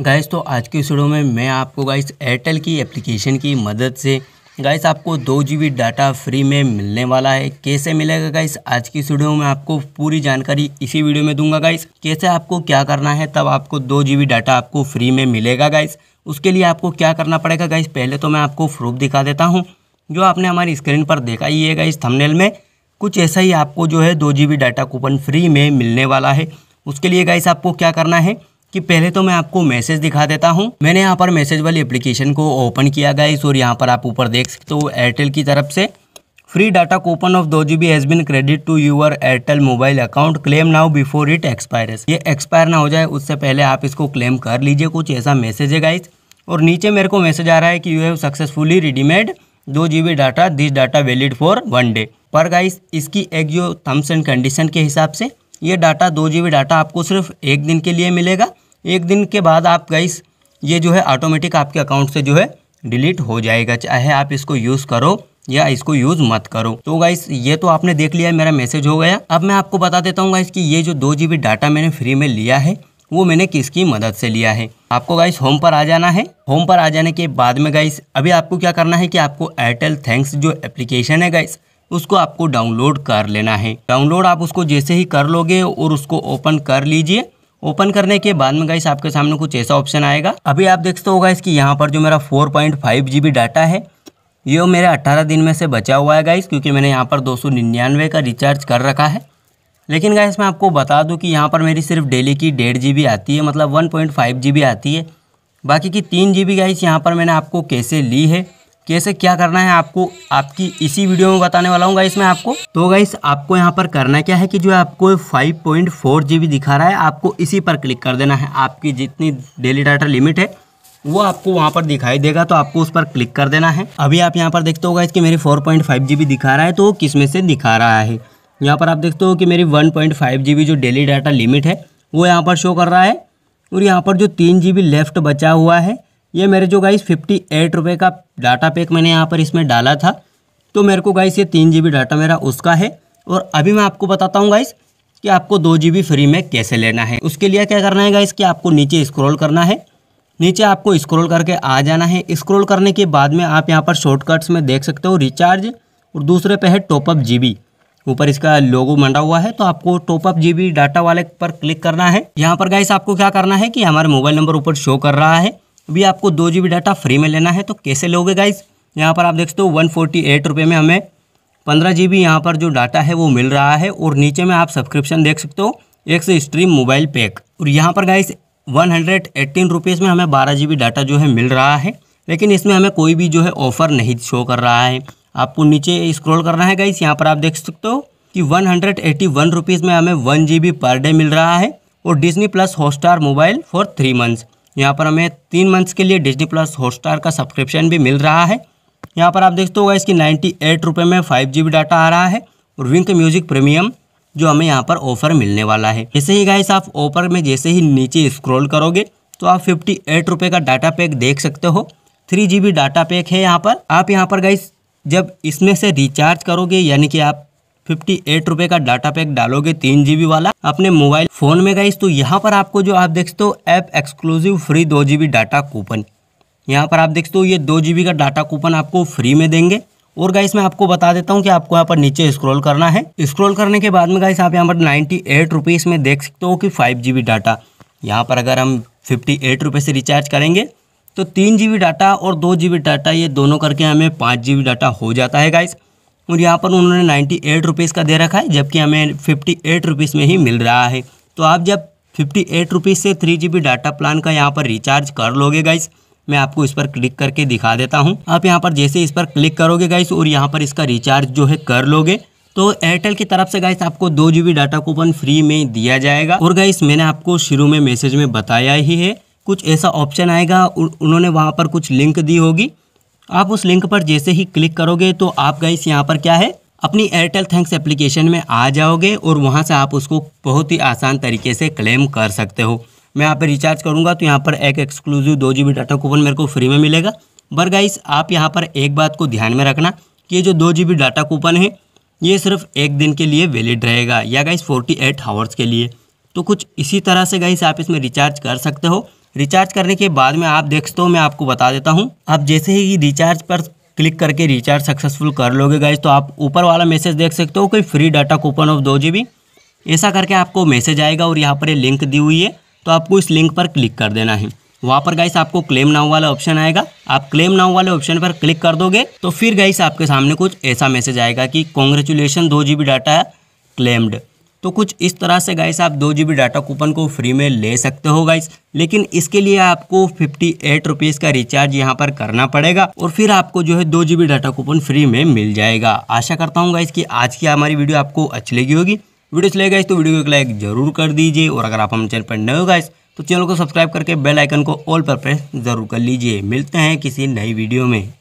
guys तो आज के शुरू में मैं आपको गाइस एयरटेल की एप्लीकेशन की मदद से गाइस आपको दो जी डाटा फ्री में मिलने वाला है कैसे मिलेगा गाइस आज की स्टूडियो वीडियो में आपको पूरी जानकारी इसी वीडियो में दूंगा गाइस कैसे आपको क्या करना है तब आपको दो जी डाटा आपको फ्री में मिलेगा गाइस उसके लिए आपको क्या करना पड़ेगा गाइस पहले तो मैं आपको प्रूफ दिखा देता हूँ जो आपने हमारी स्क्रीन पर देखा ही है गाइस थमनेल में कुछ ऐसा ही आपको जो है दो जी डाटा कूपन फ्री में मिलने वाला है उसके लिए गाइस आपको क्या करना है कि पहले तो मैं आपको मैसेज दिखा देता हूँ मैंने यहाँ पर मैसेज वाली एप्लीकेशन को ओपन किया इस और यहाँ पर आप ऊपर देख सकते हो एयरटेल की तरफ से फ्री डाटा कूपन ऑफ दो G B has been credit to your Airtel mobile account claim now before it expires ये एक्सपायर ना हो जाए उससे पहले आप इसको क्लेम कर लीजिए कुछ ऐसा मैसेज है गाइस और नीचे मेरे को मैसेज आ रहा है कि यू हैव सक्सेसफुली रेडीमेड दो G B data this data valid for one day पर गाइस इसकी एक जो थम्स एंड कंडीशन के हिसाब से ये डाटा दो जी बी डाटा आपको सिर्फ एक दिन के लिए मिलेगा एक दिन के बाद आप गाइस ये जो है ऑटोमेटिक आपके अकाउंट से जो है डिलीट हो जाएगा चाहे आप इसको यूज़ करो या इसको यूज़ मत करो तो गाइस ये तो आपने देख लिया मेरा मैसेज हो गया अब मैं आपको बता देता हूँ गाइस कि ये जो दो जी डाटा मैंने फ्री में लिया है वो मैंने किसकी मदद से लिया है आपको गाइस होम पर आ जाना है होम पर आ जाने के बाद में गाइस अभी आपको क्या करना है कि आपको एयरटेल थैंक्स जो एप्लीकेशन है गाइस उसको आपको डाउनलोड कर लेना है डाउनलोड आप उसको जैसे ही कर लोगे और उसको ओपन कर लीजिए ओपन करने के बाद में गाइस आपके सामने कुछ ऐसा ऑप्शन आएगा अभी आप देखते हो गाइस कि यहाँ पर जो मेरा four point five G B data है ये मेरे अट्ठारह दिन में से बचा हुआ है गाइस क्योंकि मैंने यहाँ पर दो सौ निन्यानवे का रिचार्ज कर रखा है लेकिन गाइस मैं आपको बता दूँ कि यहाँ पर मेरी सिर्फ डेली की डेढ़ जी बी आती है मतलब one point five G B आती है बाकी की तीन जी बी गाइस यहाँ पर मैंने आपको कैसे ली है कैसे क्या करना है आपको आपकी इसी वीडियो में बताने वाला हूँ गाइस मैं आपको तो गाइस आपको यहाँ पर करना क्या है कि जो आपको 5.4 बी दिखा रहा है आपको इसी पर क्लिक कर देना है आपकी जितनी डेली डाटा लिमिट है वो आपको वहाँ पर दिखाई देगा तो आपको उस पर क्लिक कर देना है अभी आप यहाँ पर देखते हो गाइस कि मेरी जी बी दिखा रहा है तो किस में से दिखा रहा है यहाँ पर आप देखते हो कि मेरी जी बी जो डेली डाटा लिमिट है वो यहाँ पर शो कर रहा है और यहाँ पर जो तीन जी लेफ्ट बचा हुआ है ये मेरे जो गाइस फिफ्टी एट रुपये का डाटा पैक मैंने यहाँ पर इसमें डाला था तो मेरे को गाइस ये तीन जी डाटा मेरा उसका है और अभी मैं आपको बताता हूँ गाइस कि आपको दो जी फ्री में कैसे लेना है उसके लिए क्या करना है गाइस कि आपको नीचे स्क्रॉल करना है नीचे आपको स्क्रॉल करके आ जाना है स्क्रॉल करने के बाद में आप यहाँ पर शॉर्टकट्स में देख सकते हो रिचार्ज और दूसरे पे है टॉपअप बी ऊपर इसका लोगो मंडा हुआ है तो आपको टॉपअप बी डाटा वाले पर क्लिक करना है यहाँ पर गाइस आपको क्या करना है कि हमारे मोबाइल नंबर ऊपर शो कर रहा है भी आपको दो जी डाटा फ्री में लेना है तो कैसे लोगे गाइज यहाँ पर आप देख सकते हो वन फोर्टी एट रुपये में हमें पंद्रह जी बी यहाँ पर जो डाटा है वो मिल रहा है और नीचे में आप सब्सक्रिप्शन देख सकते हो एक से स्ट्रीम मोबाइल पैक और यहाँ पर guys one hundred eighteen rupees में हमें बारह जी बी डाटा जो है मिल रहा है लेकिन इसमें हमें कोई भी जो है ऑफ़र नहीं शो कर रहा है आपको नीचे स्क्रॉल करना है गाइज़ यहाँ पर आप देख सकते हो कि one hundred eighty one rupees में हमें one G B per day मिल रहा है और Disney plus Hotstar mobile for three months यहाँ पर हमें तीन मंथ्स के लिए डिजनी प्लस हॉटस्टार का सब्सक्रिप्शन भी मिल रहा है यहाँ पर आप देखते होगा इसकी नाइन्टी एट रुपये में फाइव जी बी डाटा आ रहा है और विंक म्यूजिक प्रीमियम जो हमें यहाँ पर ऑफर मिलने वाला है जैसे ही गाइस आप ऑफर में जैसे ही नीचे स्क्रॉल करोगे तो आप फिफ्टी एट रुपये का डाटा पैक देख सकते हो three G B data pack है यहाँ पर आप यहाँ पर गाइस जब इसमें से रिचार्ज करोगे यानी कि आप फिफ्टी एट रुपए का डाटा पैक डालोगे तीन जीबी वाला अपने मोबाइल फोन में गई तो यहाँ पर आपको जो आप देख सकते हो ऐप एक्सक्लूसिव फ्री दो जीबी डाटा कूपन यहाँ पर आप देख सकते हो ये दो जीबी का डाटा कूपन आपको फ्री में देंगे और गाइस मैं आपको बता देता हूं कि आपको यहां पर नीचे स्क्रॉल करना है स्क्रॉल करने के बाद में गाइस आप यहां पर नाइन्टी एट रुपीज़ में देख सकते हो कि फाइव जी डाटा यहां पर अगर हम फिफ्टी एट रुपये से रिचार्ज करेंगे तो तीन जी डाटा और दो जी डाटा ये दोनों करके हमें पाँच जी डाटा हो जाता है गाइस और यहाँ पर उन्होंने नाइन्टी एट रुपीज़ का दे रखा है जबकि हमें फिफ्टी एट रुपीज़ में ही मिल रहा है तो आप जब फिफ्टी एट रुपीज़ से three G B data plan का यहाँ पर रिचार्ज कर लोगे गाइस मैं आपको इस पर क्लिक करके दिखा देता हूँ आप यहाँ पर जैसे इस पर क्लिक करोगे गाइस और यहाँ पर इसका रिचार्ज जो है कर लोगे तो एयरटेल की तरफ से गाइस आपको दो जी डाटा कूपन फ्री में दिया जाएगा और गाइस मैंने आपको शुरू में मैसेज में बताया ही है कुछ ऐसा ऑप्शन आएगा उन्होंने वहाँ पर कुछ लिंक दी होगी आप उस लिंक पर जैसे ही क्लिक करोगे तो आप गाइस यहाँ पर क्या है अपनी एयरटेल थैंक्स एप्लीकेशन में आ जाओगे और वहाँ से आप उसको बहुत ही आसान तरीके से क्लेम कर सकते हो मैं यहाँ पर रिचार्ज करूँगा तो यहाँ पर एक एक्सक्लूसिव दो जी डाटा कूपन मेरे को फ्री में मिलेगा बर गाइस आप यहाँ पर एक बात को ध्यान में रखना कि ये जो दो जी डाटा कूपन है ये सिर्फ एक दिन के लिए वैलिड रहेगा या गाइस फोर्टी एट आवर्स के लिए तो कुछ इसी तरह से गाइस आप इसमें रिचार्ज कर सकते हो रिचार्ज करने के बाद में आप देख सकते हो मैं आपको बता देता हूँ आप जैसे ही रिचार्ज पर क्लिक करके रिचार्ज सक्सेसफुल कर लोगे गाइज तो आप ऊपर वाला मैसेज देख सकते हो कोई फ्री डाटा कूपन ऑफ दो जी ऐसा करके आपको मैसेज आएगा और यहाँ पर ये लिंक दी हुई है तो आपको इस लिंक पर क्लिक कर देना है वहाँ पर गाइस आपको क्लेम नाउ वाला ऑप्शन आएगा आप क्लेम नाउ वाले ऑप्शन पर क्लिक कर दोगे तो फिर गाइस आपके सामने कुछ ऐसा मैसेज आएगा कि कॉन्ग्रेचुलेसन दो जी डाटा क्लेम्ड तो कुछ इस तरह से गाइस आप दो जी डाटा कूपन को फ्री में ले सकते हो गाइस लेकिन इसके लिए आपको फिफ्टी एट रुपीज़ का रिचार्ज यहाँ पर करना पड़ेगा और फिर आपको जो है दो जी डाटा कूपन फ्री में मिल जाएगा आशा करता हूँ गाइस कि आज की हमारी वीडियो आपको अच्छी लगी होगी वीडियो अच्छी गाइस तो वीडियो को लाइक जरूर कर दीजिए और अगर आप हम चैनल पर नए हो गाइस तो चैनल को सब्सक्राइब करके बेल आइकन को ऑल पर प्रेस जरूर कर लीजिए मिलते हैं किसी नई वीडियो में